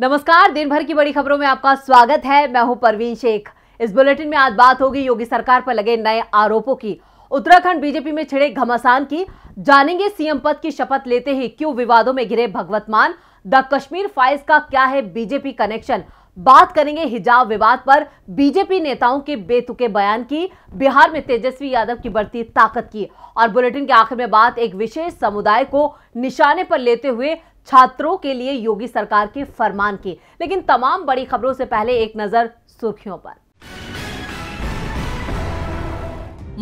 नमस्कार दिन भर की बड़ी खबरों में आपका स्वागत है मैं हूं परवीन शेख इस बुलेटिन में आज बात होगी योगी सरकार पर लगे नए आरोपों की उत्तराखंड बीजेपी में छिड़े घमासान की जानेंगे सीएम पद की शपथ लेते ही क्यों विवादों में घिरे भगवत मान द कश्मीर फाइल्स का क्या है बीजेपी कनेक्शन बात करेंगे हिजाब विवाद पर बीजेपी नेताओं के बेतुके बयान की बिहार में तेजस्वी यादव की बढ़ती ताकत की और बुलेटिन के आखिर में बात एक विशेष समुदाय को निशाने पर लेते हुए छात्रों के लिए योगी सरकार के फरमान की लेकिन तमाम बड़ी खबरों से पहले एक नजर सुर्खियों पर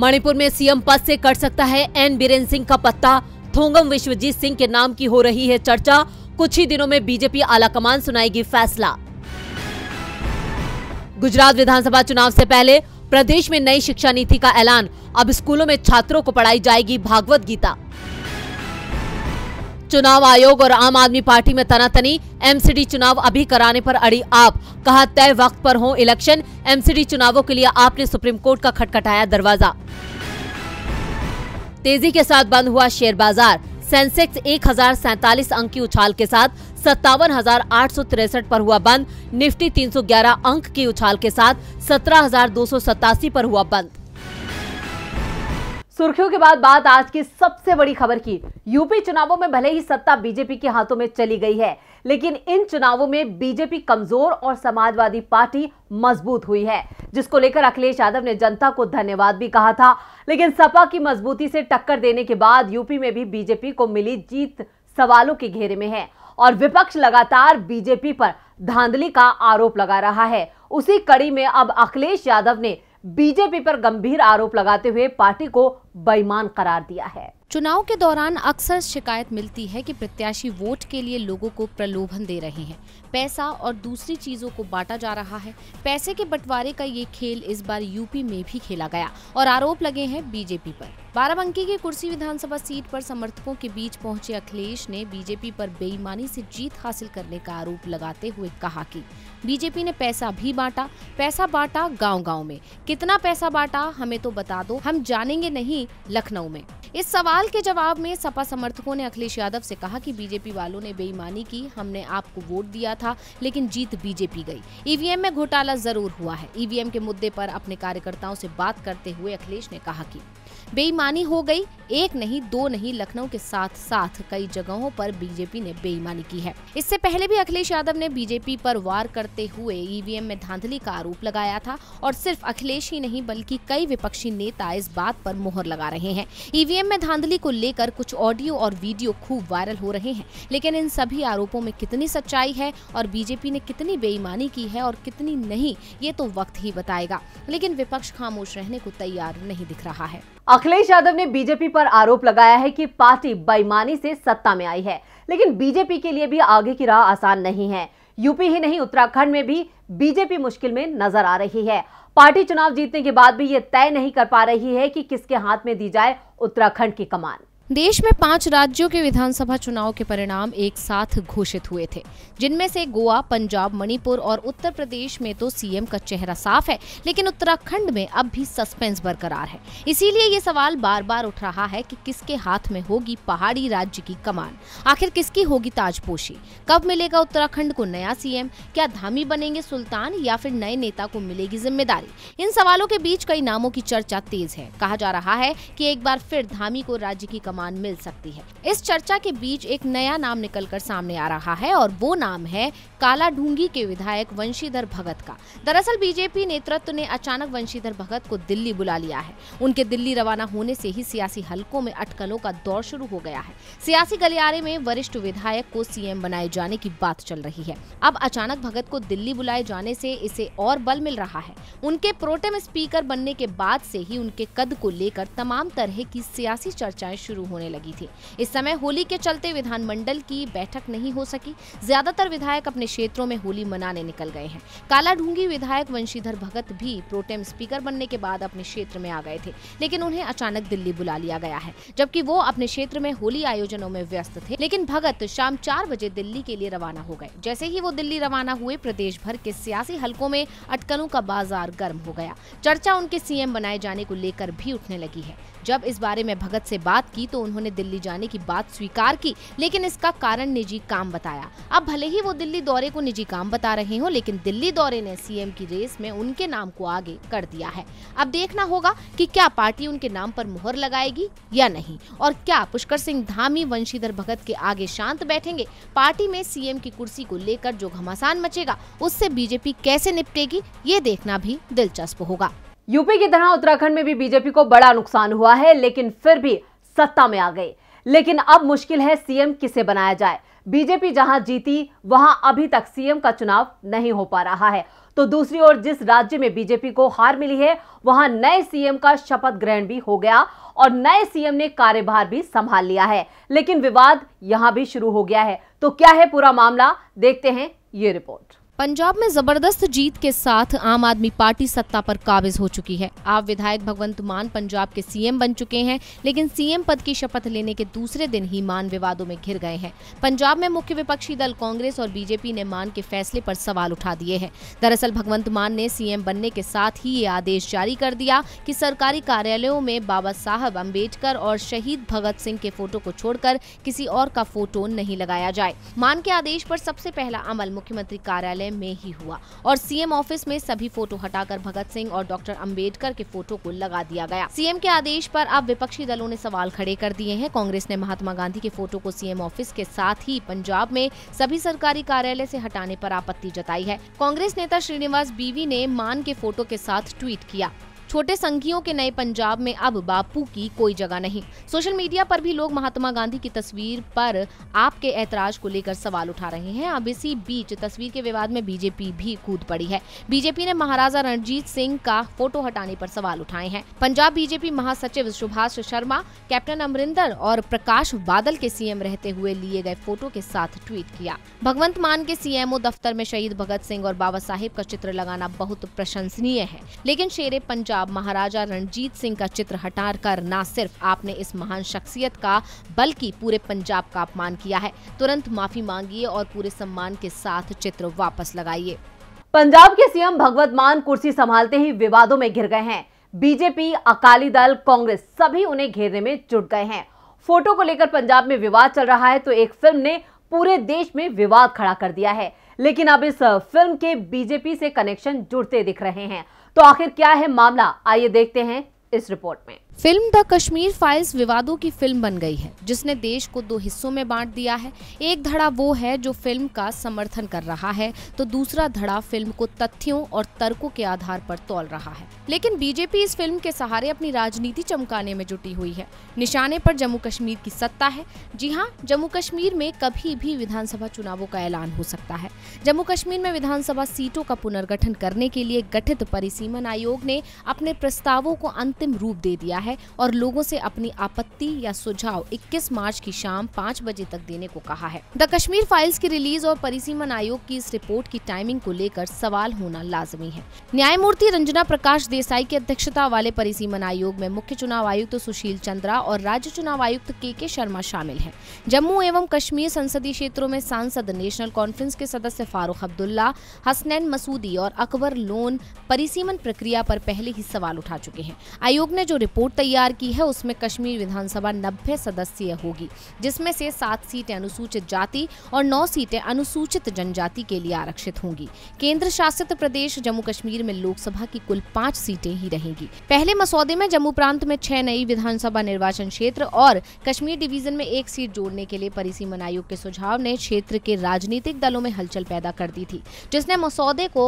मणिपुर में सीएम पद से कट सकता है एन बीरेन सिंह का पत्ता थोंगम विश्वजीत सिंह के नाम की हो रही है चर्चा कुछ ही दिनों में बीजेपी आलाकमान सुनाएगी फैसला गुजरात विधानसभा चुनाव से पहले प्रदेश में नई शिक्षा नीति का ऐलान अब स्कूलों में छात्रों को पढ़ाई जाएगी भागवत गीता चुनाव आयोग और आम आदमी पार्टी में तनातनी एमसीडी चुनाव अभी कराने पर अड़ी आप कहा तय वक्त पर हो इलेक्शन एमसीडी चुनावों के लिए आपने सुप्रीम कोर्ट का खटखटाया दरवाजा तेजी के साथ बंद हुआ शेयर बाजार सेंसेक्स एक अंक की उछाल के साथ सत्तावन पर हुआ बंद निफ्टी 311 अंक की उछाल के साथ सत्रह पर हुआ बंद सुर्खियों के बाद बात आज की सबसे बड़ी खबर की यूपी चुनावों में भले ही सत्ता बीजेपी के हाथों में चली गई है लेकिन इन चुनावों में बीजेपी कमजोर और समाजवादी पार्टी मजबूत हुई है जिसको लेकर अखिलेश यादव ने जनता को धन्यवाद भी कहा था लेकिन सपा की मजबूती से टक्कर देने के बाद यूपी में भी बीजेपी को मिली जीत सवालों के घेरे में है और विपक्ष लगातार बीजेपी पर धांधली का आरोप लगा रहा है उसी कड़ी में अब अखिलेश यादव ने बीजेपी पर गंभीर आरोप लगाते हुए पार्टी को बेईमान करार दिया है चुनाव के दौरान अक्सर शिकायत मिलती है कि प्रत्याशी वोट के लिए लोगों को प्रलोभन दे रहे हैं पैसा और दूसरी चीजों को बांटा जा रहा है पैसे के बंटवारे का ये खेल इस बार यूपी में भी खेला गया और आरोप लगे हैं बीजेपी पर बाराबंकी की कुर्सी विधानसभा सीट पर समर्थकों के बीच पहुंचे अखिलेश ने बीजेपी पर बेईमानी से जीत हासिल करने का आरोप लगाते हुए कहा कि बीजेपी ने पैसा भी बांटा पैसा बांटा गांव गांव में कितना पैसा बांटा हमें तो बता दो हम जानेंगे नहीं लखनऊ में इस सवाल के जवाब में सपा समर्थकों ने अखिलेश यादव से कहा कि बीजेपी वालों ने बेईमानी की हमने आपको वोट दिया था लेकिन जीत बीजेपी गई ईवीएम में घोटाला जरूर हुआ है ईवीएम के मुद्दे पर अपने कार्यकर्ताओं से बात करते हुए अखिलेश ने कहा की बेईमानी हो गई एक नहीं दो नहीं लखनऊ के साथ साथ कई जगहों पर बीजेपी ने बेईमानी की है इससे पहले भी अखिलेश यादव ने बीजेपी पर वार करते हुए ईवीएम में धांधली का आरोप लगाया था और सिर्फ अखिलेश ही नहीं बल्कि कई विपक्षी नेता इस बात पर मोहर लगा रहे हैं ईवीएम में धांधली को लेकर कुछ ऑडियो और वीडियो खूब वायरल हो रहे हैं लेकिन इन सभी आरोपों में कितनी सच्चाई है और बीजेपी ने कितनी बेईमानी की है और कितनी नहीं ये तो वक्त ही बताएगा लेकिन विपक्ष खामोश रहने को तैयार नहीं दिख रहा है अखिलेश यादव ने बीजेपी पर आरोप लगाया है कि पार्टी बेईमानी से सत्ता में आई है लेकिन बीजेपी के लिए भी आगे की राह आसान नहीं है यूपी ही नहीं उत्तराखंड में भी बीजेपी मुश्किल में नजर आ रही है पार्टी चुनाव जीतने के बाद भी ये तय नहीं कर पा रही है कि किसके हाथ में दी जाए उत्तराखंड की कमान देश में पांच राज्यों के विधानसभा चुनाव के परिणाम एक साथ घोषित हुए थे जिनमें से गोवा पंजाब मणिपुर और उत्तर प्रदेश में तो सीएम का चेहरा साफ है लेकिन उत्तराखंड में अब भी सस्पेंस बरकरार है इसीलिए ये सवाल बार बार उठ रहा है कि किसके हाथ में होगी पहाड़ी राज्य की कमान आखिर किसकी होगी ताजपोशी कब मिलेगा उत्तराखंड को नया सीएम क्या धामी बनेंगे सुल्तान या फिर नए नेता को मिलेगी जिम्मेदारी इन सवालों के बीच कई नामों की चर्चा तेज है कहा जा रहा है की एक बार फिर धामी को राज्य की कमान कमान मिल सकती है इस चर्चा के बीच एक नया नाम निकल कर सामने आ रहा है और वो नाम है काला ढूंगी के विधायक वंशीधर भगत का दरअसल बीजेपी नेतृत्व ने अचानक वंशीधर भगत को दिल्ली बुला लिया है उनके दिल्ली रवाना होने से ही सियासी हलकों में अटकलों का दौर शुरू हो गया है सियासी गलियारे में वरिष्ठ विधायक को सीएम बनाए जाने की बात चल रही है अब अचानक भगत को दिल्ली बुलाए जाने से इसे और बल मिल रहा है उनके प्रोटेम स्पीकर बनने के बाद से ही उनके कद को लेकर तमाम तरह की सियासी चर्चाएं शुरू होने लगी थी इस समय होली के चलते विधानमंडल की बैठक नहीं हो सकी ज्यादातर विधायक अपने क्षेत्रों में होली मनाने निकल गए हैं कालाढूंगी विधायक वंशीधर भगत भी प्रोटेम स्पीकर बनने के बाद अपने क्षेत्र में आ गए थे लेकिन उन्हें अचानक दिल्ली बुला लिया गया है जबकि वो अपने क्षेत्र में होली आयोजनों में व्यस्त थे लेकिन भगत शाम चार बजे दिल्ली के लिए रवाना हो गए जैसे ही वो दिल्ली रवाना हुए प्रदेश भर के सियासी हलकों में अटकलों का बाजार गर्म हो गया चर्चा उनके सीएम बनाए जाने को लेकर भी उठने लगी है जब इस बारे में भगत से बात की तो तो उन्होंने दिल्ली जाने की बात स्वीकार की लेकिन इसका कारण निजी काम बताया अब भले ही वो दिल्ली दौरे को निजी काम बता रहे हो लेकिन दिल्ली दौरे ने सीएम की रेस में उनके नाम को आगे कर दिया है अब देखना होगा कि क्या पार्टी उनके नाम पर मुहर लगाएगी या नहीं और क्या पुष्कर सिंह धामी वंशीधर भगत के आगे शांत बैठेंगे पार्टी में सीएम की कुर्सी को लेकर जो घमासान मचेगा उससे बीजेपी कैसे निपटेगी ये देखना भी दिलचस्प होगा यूपी की तरह उत्तराखंड में भी बीजेपी को बड़ा नुकसान हुआ है लेकिन फिर भी सत्ता में आ गए लेकिन अब मुश्किल है सीएम किसे बनाया जाए बीजेपी जहां जीती वहां अभी तक सीएम का चुनाव नहीं हो पा रहा है तो दूसरी ओर जिस राज्य में बीजेपी को हार मिली है वहां नए सीएम का शपथ ग्रहण भी हो गया और नए सीएम ने कार्यभार भी संभाल लिया है लेकिन विवाद यहां भी शुरू हो गया है तो क्या है पूरा मामला देखते हैं ये रिपोर्ट पंजाब में जबरदस्त जीत के साथ आम आदमी पार्टी सत्ता पर काबिज हो चुकी है आप विधायक भगवंत मान पंजाब के सीएम बन चुके हैं लेकिन सीएम पद की शपथ लेने के दूसरे दिन ही मान विवादों में घिर गए हैं पंजाब में मुख्य विपक्षी दल कांग्रेस और बीजेपी ने मान के फैसले पर सवाल उठा दिए हैं दरअसल भगवंत मान ने सीएम बनने के साथ ही ये आदेश जारी कर दिया की सरकारी कार्यालयों में बाबा साहब अम्बेडकर और शहीद भगत सिंह के फोटो को छोड़कर किसी और का फोटो नहीं लगाया जाए मान के आदेश पर सबसे पहला अमल मुख्यमंत्री कार्यालय कार्यालय में ही हुआ और सीएम ऑफिस में सभी फोटो हटाकर भगत सिंह और डॉक्टर अम्बेडकर के फोटो को लगा दिया गया सीएम के आदेश पर अब विपक्षी दलों ने सवाल खड़े कर दिए हैं कांग्रेस ने महात्मा गांधी के फोटो को सीएम ऑफिस के साथ ही पंजाब में सभी सरकारी कार्यालय ऐसी हटाने आरोप आपत्ति जताई है कांग्रेस नेता श्रीनिवास बीवी ने मान के फोटो के साथ ट्वीट किया छोटे संघियों के नए पंजाब में अब बापू की कोई जगह नहीं सोशल मीडिया पर भी लोग महात्मा गांधी की तस्वीर पर आपके ऐतराज को लेकर सवाल उठा रहे हैं अब इसी बीच तस्वीर के विवाद में बीजेपी भी कूद पड़ी है बीजेपी ने महाराजा रणजीत सिंह का फोटो हटाने पर सवाल उठाए हैं पंजाब बीजेपी महासचिव सुभाष शर्मा कैप्टन अमरिंदर और प्रकाश बादल के सीएम रहते हुए लिए गए फोटो के साथ ट्वीट किया भगवंत मान के सीएमओ दफ्तर में शहीद भगत सिंह और बाबा साहेब का चित्र लगाना बहुत प्रशंसनीय है लेकिन शेरे पंजाब पंजाब महाराजा रणजीत सिंह का चित्र हटाकर कर न सिर्फ आपने इस महान शख्सियत का बल्कि पूरे पंजाब का अपमान किया है तुरंत माफी मांगिए और पूरे सम्मान के साथ चित्र वापस लगाइए पंजाब के सीएम भगवत मान कुर्सी संभालते ही विवादों में घिर गए हैं बीजेपी अकाली दल कांग्रेस सभी उन्हें घेरने में जुट गए हैं फोटो को लेकर पंजाब में विवाद चल रहा है तो एक फिल्म ने पूरे देश में विवाद खड़ा कर दिया है लेकिन अब इस फिल्म के बीजेपी से कनेक्शन जुड़ते दिख रहे हैं तो आखिर क्या है मामला आइए देखते हैं इस रिपोर्ट में फिल्म द कश्मीर फाइल्स विवादों की फिल्म बन गई है जिसने देश को दो हिस्सों में बांट दिया है एक धड़ा वो है जो फिल्म का समर्थन कर रहा है तो दूसरा धड़ा फिल्म को तथ्यों और तर्कों के आधार पर तोल रहा है लेकिन बीजेपी इस फिल्म के सहारे अपनी राजनीति चमकाने में जुटी हुई है निशाने पर जम्मू कश्मीर की सत्ता है जी हाँ जम्मू कश्मीर में कभी भी विधानसभा चुनावों का ऐलान हो सकता है जम्मू कश्मीर में विधानसभा सीटों का पुनर्गठन करने के लिए गठित परिसीमन आयोग ने अपने प्रस्तावों को अंतिम रूप दे दिया है है और लोगों से अपनी आपत्ति या सुझाव 21 मार्च की शाम पाँच बजे तक देने को कहा है द कश्मीर फाइल्स की रिलीज और परिसीमन आयोग की इस रिपोर्ट की टाइमिंग को लेकर सवाल होना लाजमी है न्यायमूर्ति रंजना प्रकाश देसाई की अध्यक्षता वाले परिसीमन आयोग में मुख्य चुनाव आयुक्त तो सुशील चंद्रा और राज्य चुनाव आयुक्त के के शर्मा शामिल है जम्मू एवं कश्मीर संसदीय क्षेत्रों में सांसद नेशनल कॉन्फ्रेंस के सदस्य फारूक अब्दुल्ला हसनैन मसूदी और अकबर लोन परिसीमन प्रक्रिया पर पहले ही सवाल उठा चुके हैं आयोग ने जो रिपोर्ट तैयार की है उसमें कश्मीर विधानसभा नब्बे सदस्य होगी जिसमें से सात सीटें अनुसूचित जाति और नौ सीटें अनुसूचित जनजाति के लिए आरक्षित होंगी केंद्र शासित प्रदेश जम्मू कश्मीर में लोकसभा की कुल पाँच सीटें ही रहेंगी पहले मसौदे में जम्मू प्रांत में छह नई विधानसभा निर्वाचन क्षेत्र और कश्मीर डिवीजन में एक सीट जोड़ने के लिए परिसीमन आयोग के सुझाव ने क्षेत्र के राजनीतिक दलों में हलचल पैदा कर दी थी जिसने मसौदे को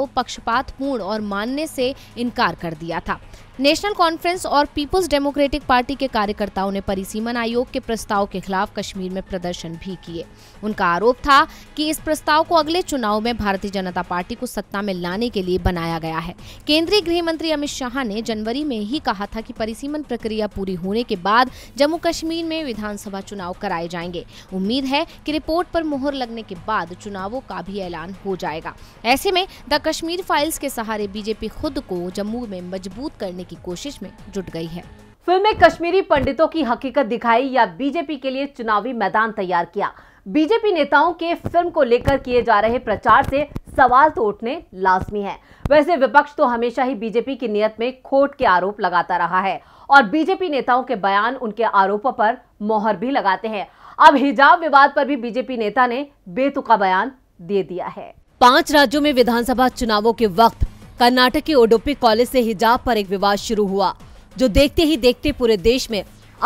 पूर्ण और मानने से इनकार कर दिया था नेशनल कॉन्फ्रेंस और पीपुल्स डेमोक्रेटिक पार्टी के कार्यकर्ताओं ने परिसीमन आयोग के प्रस्ताव के खिलाफ कश्मीर में प्रदर्शन भी किए उनका आरोप था कि इस प्रस्ताव को अगले चुनाव में भारतीय जनता पार्टी को सत्ता में लाने के लिए बनाया गया है केंद्रीय गृह मंत्री अमित शाह ने जनवरी में ही कहा था कि परिसीमन प्रक्रिया पूरी होने के बाद जम्मू कश्मीर में विधानसभा चुनाव कराए जाएंगे उम्मीद है की रिपोर्ट आरोप मुहर लगने के बाद चुनावों का भी ऐलान हो जाएगा ऐसे में द कश्मीर फाइल्स के सहारे बीजेपी खुद को जम्मू में मजबूत करने की कोशिश में जुट गई है फिल्म में कश्मीरी पंडितों की हकीकत दिखाई या बीजेपी के लिए चुनावी मैदान तैयार किया बीजेपी नेताओं के फिल्म को लेकर किए जा रहे प्रचार से सवाल तो उठने लाजमी है वैसे विपक्ष तो हमेशा ही बीजेपी की नियत में खोट के आरोप लगाता रहा है और बीजेपी नेताओं के बयान उनके आरोपों पर मोहर भी लगाते हैं अब हिजाब विवाद पर भी बीजेपी नेता ने बेतुका बयान दे दिया है पांच राज्यों में विधानसभा चुनावों के वक्त कर्नाटक के ओडोपी कॉलेज से हिजाब पर एक विवाद शुरू हुआ जो देखते ही देखते पूरे देश में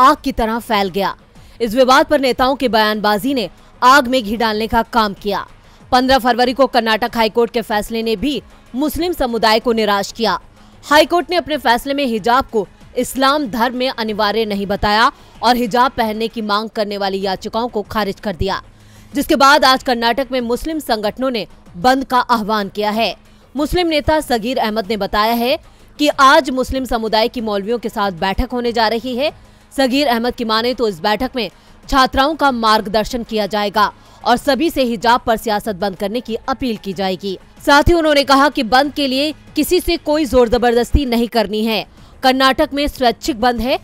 आग की तरह फैल गया इस विवाद पर नेताओं की बयानबाजी ने आग में घी डालने का काम किया 15 फरवरी को कर्नाटक हाईकोर्ट के फैसले ने भी मुस्लिम समुदाय को निराश किया हाईकोर्ट ने अपने फैसले में हिजाब को इस्लाम धर्म में अनिवार्य नहीं बताया और हिजाब पहनने की मांग करने वाली याचिकाओं को खारिज कर दिया जिसके बाद आज कर्नाटक में मुस्लिम संगठनों ने बंद का आह्वान किया है मुस्लिम नेता सगीर अहमद ने बताया है कि आज मुस्लिम समुदाय की मौलवियों के साथ बैठक होने जा रही है सगीर अहमद की माने तो इस बैठक में छात्राओं का मार्गदर्शन किया जाएगा और सभी से हिजाब पर सियासत बंद करने की अपील की जाएगी साथ ही उन्होंने कहा कि बंद के लिए किसी से कोई जोर जबरदस्ती नहीं करनी है कर्नाटक में स्वैच्छिक बंद है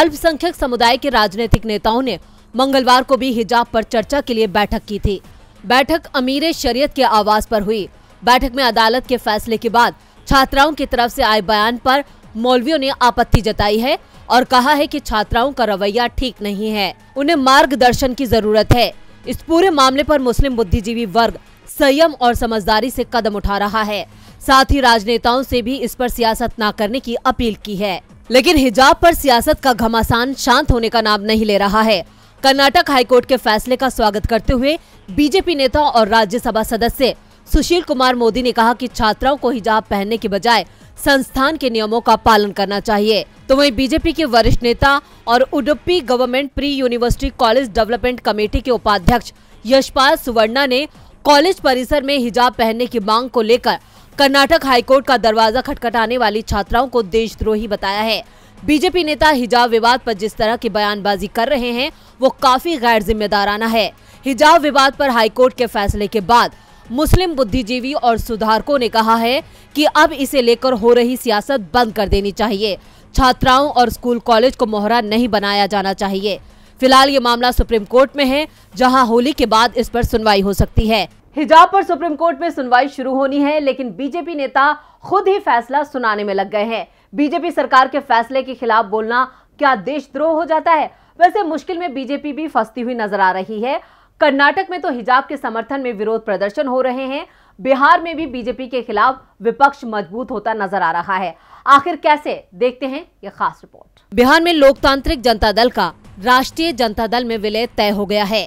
अल्पसंख्यक समुदाय के राजनीतिक नेताओं ने मंगलवार को भी हिजाब पर चर्चा के लिए बैठक की थी बैठक अमीर शरीयत के आवास पर हुई बैठक में अदालत के फैसले के बाद छात्राओं की तरफ से आए बयान पर मौलवियों ने आपत्ति जताई है और कहा है कि छात्राओं का रवैया ठीक नहीं है उन्हें मार्गदर्शन की जरूरत है इस पूरे मामले पर मुस्लिम बुद्धिजीवी वर्ग संयम और समझदारी से कदम उठा रहा है साथ ही राजनेताओं से भी इस पर सियासत न करने की अपील की है लेकिन हिजाब पर सियासत का घमासान शांत होने का नाम नहीं ले रहा है कर्नाटक हाईकोर्ट के फैसले का स्वागत करते हुए बीजेपी नेता और राज्यसभा सदस्य सुशील कुमार मोदी ने कहा कि छात्राओं को हिजाब पहनने के बजाय संस्थान के नियमों का पालन करना चाहिए तो वहीं बीजेपी के वरिष्ठ नेता और Udupi government pre university college development committee के उपाध्यक्ष यशपाल सुवर्णा ने कॉलेज परिसर में हिजाब पहनने की मांग को लेकर कर्नाटक हाईकोर्ट का दरवाजा खटखटाने वाली छात्राओं को देशद्रोही बताया है बीजेपी नेता हिजाब विवाद पर जिस तरह की बयानबाजी कर रहे हैं वो काफी गैर जिम्मेदाराना है हिजाब विवाद पर हाईकोर्ट के फैसले के बाद मुस्लिम बुद्धिजीवी और सुधारकों ने कहा है कि अब इसे लेकर हो रही सियासत बंद कर देनी चाहिए छात्राओं और स्कूल कॉलेज को मोहरा नहीं बनाया जाना चाहिए फिलहाल ये मामला सुप्रीम कोर्ट में है जहां होली के बाद इस पर सुनवाई हो सकती है हिजाब पर सुप्रीम कोर्ट में सुनवाई शुरू होनी है लेकिन बीजेपी नेता खुद ही फैसला सुनाने में लग गए हैं बीजेपी सरकार के फैसले के खिलाफ बोलना क्या देशद्रोह हो जाता है वैसे मुश्किल में बीजेपी भी फंसती हुई नजर आ रही है कर्नाटक में तो हिजाब के समर्थन में विरोध प्रदर्शन हो रहे हैं बिहार में भी बीजेपी के खिलाफ विपक्ष मजबूत होता नजर आ रहा है आखिर कैसे देखते हैं ये खास रिपोर्ट बिहार में लोकतांत्रिक जनता दल का राष्ट्रीय जनता दल में विलय तय हो गया है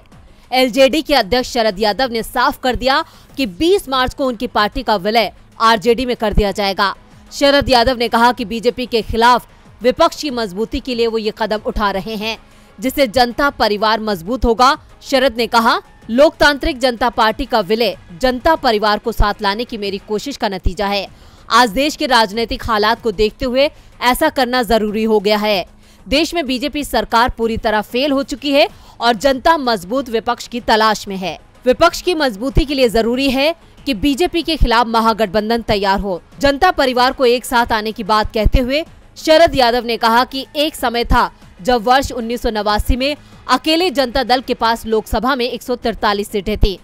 एलजेडी के अध्यक्ष शरद यादव ने साफ कर दिया कि 20 मार्च को उनकी पार्टी का विलय आरजेडी में कर दिया जाएगा शरद यादव ने कहा कि बीजेपी के खिलाफ विपक्ष की मजबूती के लिए वो ये कदम उठा रहे हैं जिससे जनता परिवार मजबूत होगा शरद ने कहा लोकतांत्रिक जनता पार्टी का विलय जनता परिवार को साथ लाने की मेरी कोशिश का नतीजा है आज देश के राजनीतिक हालात को देखते हुए ऐसा करना जरूरी हो गया है देश में बीजेपी सरकार पूरी तरह फेल हो चुकी है और जनता मजबूत विपक्ष की तलाश में है विपक्ष की मजबूती के लिए जरूरी है कि बीजेपी के खिलाफ महागठबंधन तैयार हो जनता परिवार को एक साथ आने की बात कहते हुए शरद यादव ने कहा कि एक समय था जब वर्ष उन्नीस में अकेले जनता दल के पास लोकसभा में एक सीटें थी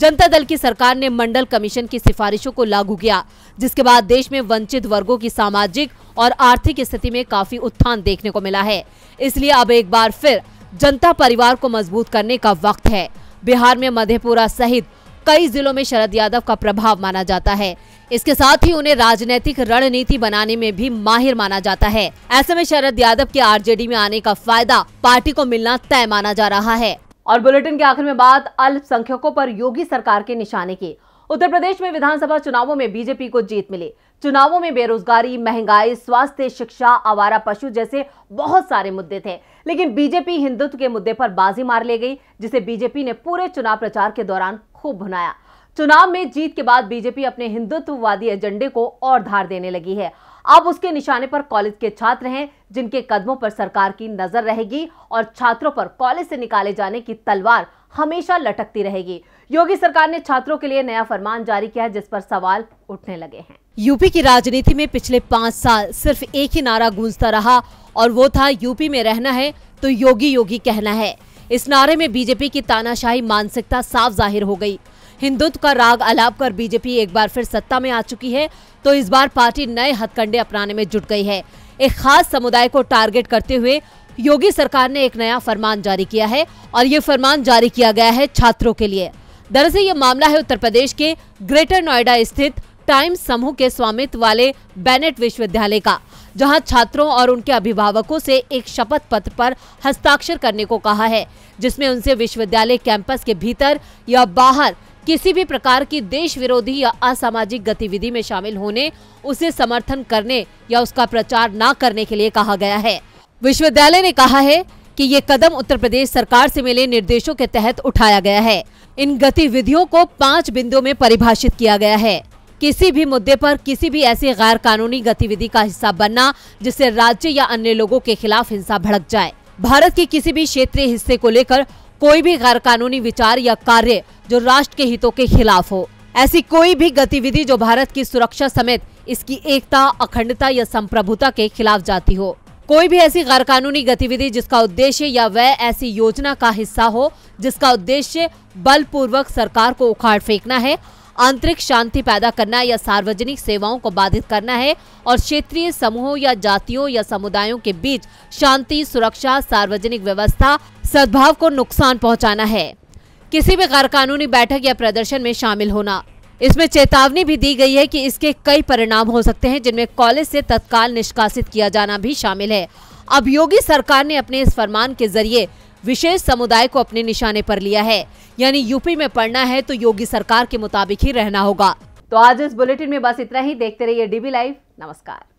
जनता दल की सरकार ने मंडल कमीशन की सिफारिशों को लागू किया जिसके बाद देश में वंचित वर्गों की सामाजिक और आर्थिक स्थिति में काफी उत्थान देखने को मिला है इसलिए अब एक बार फिर जनता परिवार को मजबूत करने का वक्त है बिहार में मधेपुरा सहित कई जिलों में शरद यादव का प्रभाव माना जाता है इसके साथ ही उन्हें राजनीतिक रणनीति बनाने में भी माहिर माना जाता है ऐसे में शरद यादव के आरजेडी में आने का फायदा पार्टी को मिलना तय माना जा रहा है और बुलेटिन के आखिर में बात अल्पसंख्यकों पर योगी सरकार के निशाने की उत्तर प्रदेश में विधानसभा चुनावों में बीजेपी को जीत मिली चुनावों में बेरोजगारी महंगाई स्वास्थ्य शिक्षा आवारा पशु जैसे बहुत सारे मुद्दे थे लेकिन बीजेपी हिंदुत्व के मुद्दे पर बाजी मार ले गई जिसे बीजेपी ने पूरे चुनाव प्रचार के दौरान खूब भुनाया चुनाव में जीत के बाद बीजेपी अपने हिंदुत्ववादी एजेंडे को और धार देने लगी है अब उसके निशाने पर कॉलेज के छात्र हैं जिनके कदमों पर सरकार की नजर रहेगी और छात्रों पर कॉलेज से निकाले जाने की तलवार हमेशा लटकती रहेगी योगी सरकार ने छात्रों के लिए नया फरमान जारी किया है जिस पर सवाल उठने लगे हैं यूपी की राजनीति में पिछले पाँच साल सिर्फ एक ही नारा गूंजता रहा और वो था यूपी में रहना है तो योगी योगी कहना है इस नारे में बीजेपी की तानाशाही मानसिकता साफ जाहिर हो गयी हिंदुत्व का राग अलाप कर बीजेपी एक बार फिर सत्ता में आ चुकी है तो इस बार पार्टी नए हथकंडे अपनाने में जुट गई है एक खास समुदाय को टारगेट करते हुए योगी सरकार ने एक नया फरमान जारी किया है और ये फरमान जारी किया गया है छात्रों के लिए दरअसल ये मामला है उत्तर प्रदेश के ग्रेटर नोएडा स्थित टाइम्स समूह के स्वामित्व वाले बैनेट विश्वविद्यालय का जहां छात्रों और उनके अभिभावकों से एक शपथ पत्र पर हस्ताक्षर करने को कहा है जिसमें उनसे विश्वविद्यालय कैंपस के भीतर या बाहर किसी भी प्रकार की देश विरोधी या असामाजिक गतिविधि में शामिल होने उसे समर्थन करने या उसका प्रचार न करने के लिए कहा गया है विश्वविद्यालय ने कहा है कि ये कदम उत्तर प्रदेश सरकार से मिले निर्देशों के तहत उठाया गया है इन गतिविधियों को पाँच बिंदुओं में परिभाषित किया गया है किसी भी मुद्दे पर किसी भी ऐसी गैर कानूनी गतिविधि का हिस्सा बनना जिससे राज्य या अन्य लोगों के खिलाफ हिंसा भड़क जाए भारत के किसी भी क्षेत्रीय हिस्से को लेकर कोई भी गैर कानूनी विचार या कार्य जो राष्ट्र के हितों के खिलाफ हो ऐसी कोई भी गतिविधि जो भारत की सुरक्षा समेत इसकी एकता अखंडता या संप्रभुता के खिलाफ जाती हो कोई भी ऐसी गैरकानूनी गतिविधि जिसका उद्देश्य या वह ऐसी योजना का हिस्सा हो जिसका उद्देश्य बलपूर्वक सरकार को उखाड़ फेंकना है आंतरिक शांति पैदा करना या सार्वजनिक सेवाओं को बाधित करना है और क्षेत्रीय समूहों या जातियों या समुदायों के बीच शांति सुरक्षा सार्वजनिक व्यवस्था सद्भाव को नुकसान पहुंचाना है किसी भी गैर कानूनी बैठक या प्रदर्शन में शामिल होना इसमें चेतावनी भी दी गई है कि इसके कई परिणाम हो सकते हैं जिनमें कॉलेज से तत्काल निष्कासित किया जाना भी शामिल है अब योगी सरकार ने अपने इस फरमान के जरिए विशेष समुदाय को अपने निशाने पर लिया है यानी यूपी में पढ़ना है तो योगी सरकार के मुताबिक ही रहना होगा तो आज इस बुलेटिन में बस इतना ही देखते रहिए डीबी लाइव नमस्कार